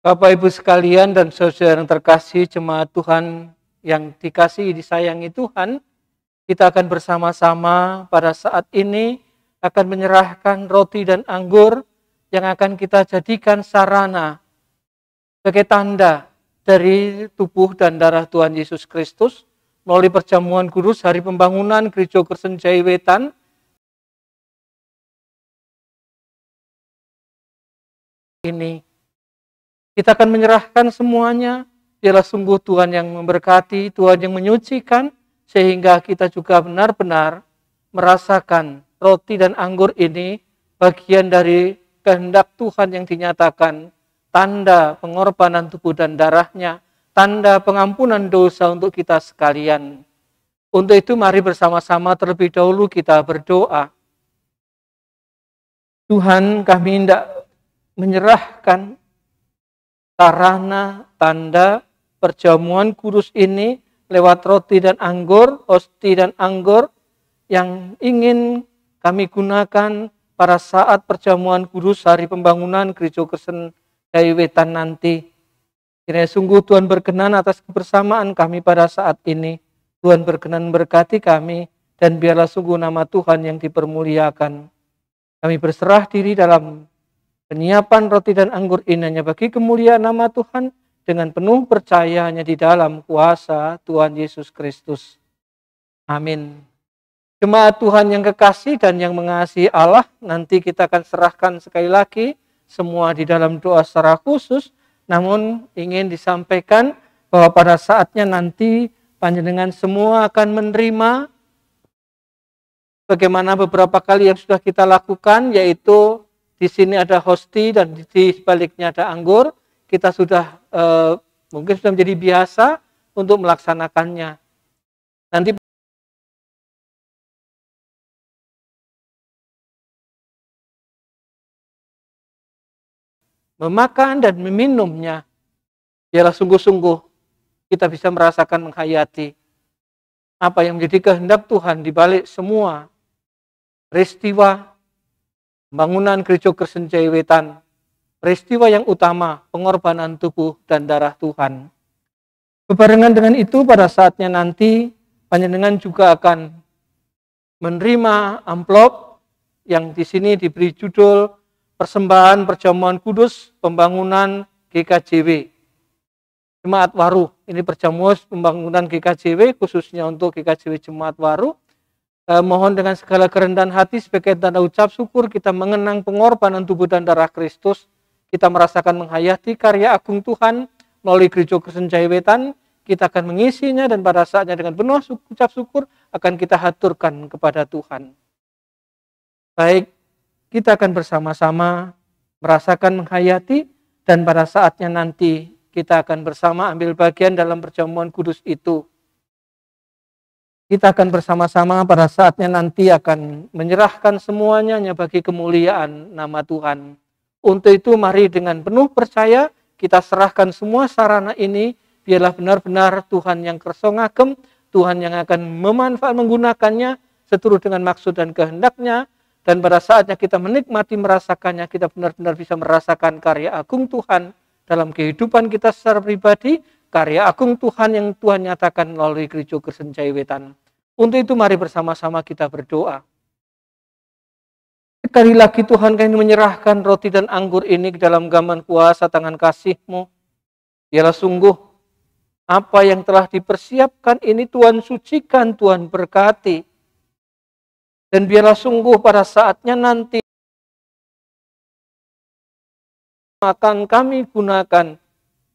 Bapak Ibu sekalian dan saudara yang terkasih jemaat Tuhan yang dikasih disayangi Tuhan, kita akan bersama-sama pada saat ini akan menyerahkan roti dan anggur yang akan kita jadikan sarana sebagai tanda dari tubuh dan darah Tuhan Yesus Kristus melalui perjamuan kudus hari pembangunan Gereja Kristen Jaiwetan ini kita akan menyerahkan semuanya. Biarlah sungguh Tuhan yang memberkati, Tuhan yang menyucikan, sehingga kita juga benar-benar merasakan roti dan anggur ini bagian dari kehendak Tuhan yang dinyatakan, tanda pengorbanan tubuh dan darahnya, tanda pengampunan dosa untuk kita sekalian. Untuk itu mari bersama-sama terlebih dahulu kita berdoa. Tuhan kami hendak menyerahkan sarana tanda perjamuan kudus ini lewat roti dan anggur, hosti dan anggur yang ingin kami gunakan pada saat perjamuan kudus hari pembangunan gereja Kristen dari nanti. Kiranya sungguh Tuhan berkenan atas kebersamaan kami pada saat ini. Tuhan berkenan berkati kami dan biarlah sungguh nama Tuhan yang dipermuliakan. Kami berserah diri dalam Penyiapan roti dan anggur ini hanya bagi kemuliaan nama Tuhan dengan penuh percaya hanya di dalam kuasa Tuhan Yesus Kristus. Amin. Jemaat Tuhan yang kekasih dan yang mengasihi Allah, nanti kita akan serahkan sekali lagi semua di dalam doa secara khusus, namun ingin disampaikan bahwa pada saatnya nanti panjenengan semua akan menerima bagaimana beberapa kali yang sudah kita lakukan yaitu di sini ada hosti dan di sebaliknya ada anggur, kita sudah e, mungkin sudah menjadi biasa untuk melaksanakannya. Nanti memakan dan meminumnya biarlah sungguh-sungguh kita bisa merasakan menghayati apa yang menjadi kehendak Tuhan di balik semua peristiwa bangunan Gereja Kristen Wetan, peristiwa yang utama pengorbanan tubuh dan darah Tuhan. Bebarengan dengan itu pada saatnya nanti panjenengan juga akan menerima amplop yang di sini diberi judul Persembahan Perjamuan Kudus Pembangunan GKJW. Jemaat Waru, ini perjamuan pembangunan GKJW khususnya untuk GKJW Jemaat Waru eh, mohon dengan segala kerendahan hati sebagai tanda ucap syukur kita mengenang pengorbanan tubuh dan darah Kristus. Kita merasakan menghayati karya agung Tuhan melalui gereja Kristen Jaiwetan. Kita akan mengisinya dan pada saatnya dengan penuh ucap syukur akan kita haturkan kepada Tuhan. Baik, kita akan bersama-sama merasakan menghayati dan pada saatnya nanti kita akan bersama ambil bagian dalam perjamuan kudus itu kita akan bersama-sama pada saatnya nanti akan menyerahkan semuanya bagi kemuliaan nama Tuhan. Untuk itu mari dengan penuh percaya kita serahkan semua sarana ini biarlah benar-benar Tuhan yang kersongakem, Tuhan yang akan memanfaat menggunakannya seturut dengan maksud dan kehendaknya dan pada saatnya kita menikmati merasakannya kita benar-benar bisa merasakan karya agung Tuhan dalam kehidupan kita secara pribadi karya agung Tuhan yang Tuhan nyatakan melalui gereja Kristen Jaiwetan. Untuk itu mari bersama-sama kita berdoa. Sekali lagi Tuhan kami menyerahkan roti dan anggur ini ke dalam gaman kuasa tangan kasihMu. mu Ialah sungguh apa yang telah dipersiapkan ini Tuhan sucikan, Tuhan berkati. Dan biarlah sungguh pada saatnya nanti akan kami gunakan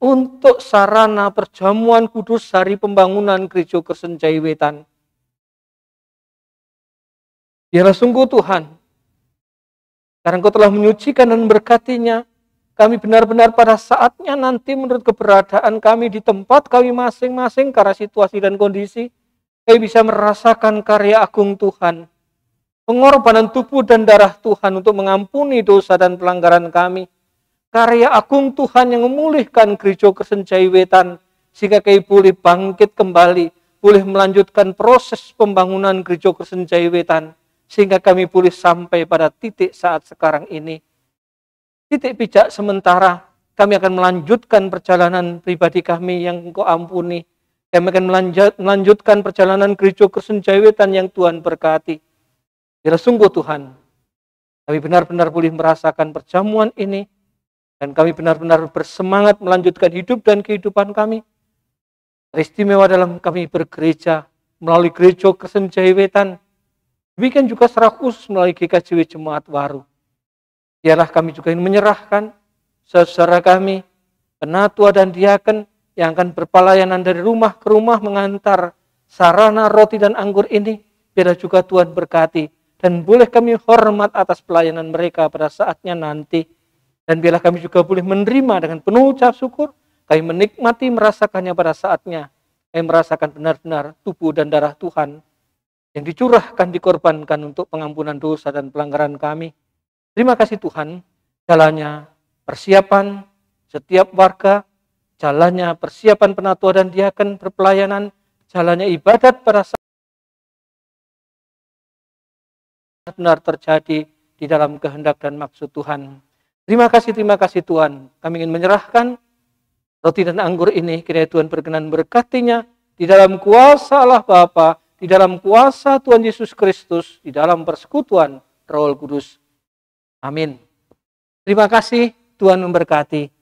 untuk sarana perjamuan kudus hari pembangunan gereja kesenjai Wetan. Dialah sungguh Tuhan. Karena engkau telah menyucikan dan berkatinya, kami benar-benar pada saatnya nanti menurut keberadaan kami di tempat kami masing-masing karena situasi dan kondisi, kami bisa merasakan karya agung Tuhan. Pengorbanan tubuh dan darah Tuhan untuk mengampuni dosa dan pelanggaran kami, karya agung Tuhan yang memulihkan gereja kesenjai wetan sehingga kami boleh bangkit kembali boleh melanjutkan proses pembangunan gereja kesenjai wetan sehingga kami boleh sampai pada titik saat sekarang ini titik pijak sementara kami akan melanjutkan perjalanan pribadi kami yang engkau ampuni kami akan melanjutkan perjalanan gereja kesenjai wetan yang Tuhan berkati Bila sungguh Tuhan, kami benar-benar boleh merasakan perjamuan ini dan kami benar-benar bersemangat melanjutkan hidup dan kehidupan kami. Teristimewa dalam kami bergereja melalui gereja Kristen Jahiwetan. Demikian juga secara khusus melalui GKJW Jemaat Waru. Biarlah kami juga ingin menyerahkan saudara kami, penatua dan diaken yang akan berpelayanan dari rumah ke rumah mengantar sarana roti dan anggur ini. Biarlah juga Tuhan berkati dan boleh kami hormat atas pelayanan mereka pada saatnya nanti. Dan biarlah kami juga boleh menerima dengan penuh ucap syukur, kami menikmati merasakannya pada saatnya, kami merasakan benar-benar tubuh dan darah Tuhan yang dicurahkan, dikorbankan untuk pengampunan dosa dan pelanggaran kami. Terima kasih Tuhan, jalannya persiapan setiap warga, jalannya persiapan penatua dan diaken berpelayanan, jalannya ibadat pada saat benar terjadi di dalam kehendak dan maksud Tuhan. Terima kasih, terima kasih Tuhan. Kami ingin menyerahkan roti dan anggur ini. Kiranya Tuhan berkenan berkatinya di dalam kuasa Allah Bapa, di dalam kuasa Tuhan Yesus Kristus, di dalam persekutuan Roh Kudus. Amin. Terima kasih Tuhan memberkati.